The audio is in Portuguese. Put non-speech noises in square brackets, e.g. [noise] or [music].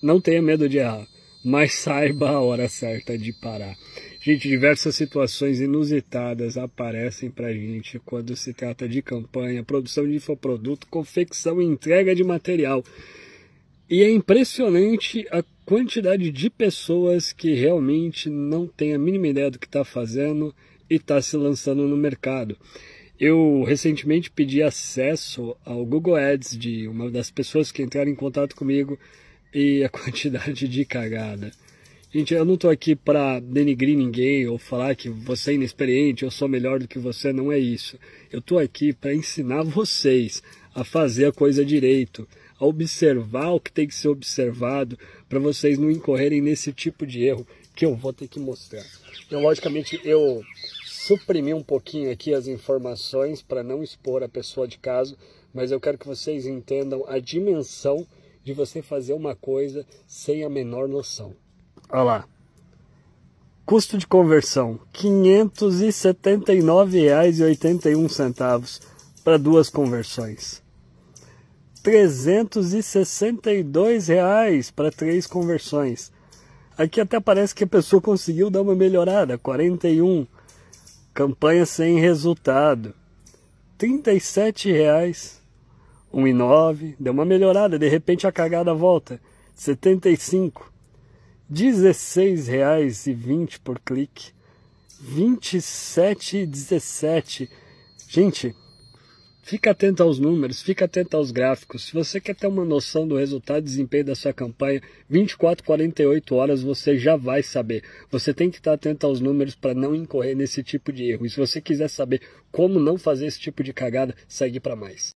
Não tenha medo de errar, mas saiba a hora certa de parar. Gente, diversas situações inusitadas aparecem para gente quando se trata de campanha, produção de infoproduto, confecção e entrega de material. E é impressionante a quantidade de pessoas que realmente não tem a mínima ideia do que está fazendo e está se lançando no mercado. Eu recentemente pedi acesso ao Google Ads de uma das pessoas que entraram em contato comigo e a [laughs] quantidade de cagada. Gente, eu não tô aqui para denigrir ninguém ou falar que você é inexperiente, eu sou melhor do que você, não é isso. Eu tô aqui para ensinar vocês a fazer a coisa direito, a observar o que tem que ser observado, para vocês não incorrerem nesse tipo de erro que eu vou ter que mostrar. Então, logicamente, eu suprimi um pouquinho aqui as informações para não expor a pessoa de caso, mas eu quero que vocês entendam a dimensão de você fazer uma coisa sem a menor noção. Olha lá. Custo de conversão, R$ 579,81 para duas conversões. R$ 362,00 para três conversões. Aqui até parece que a pessoa conseguiu dar uma melhorada, 41. Campanha sem resultado. R$ 37,00. 1,9, deu uma melhorada, de repente a cagada volta, 75, R$ 16,20 por clique, 27,17. Gente, fica atento aos números, fica atento aos gráficos. Se você quer ter uma noção do resultado e desempenho da sua campanha, 24, 48 horas você já vai saber. Você tem que estar atento aos números para não incorrer nesse tipo de erro. E se você quiser saber como não fazer esse tipo de cagada, segue para mais.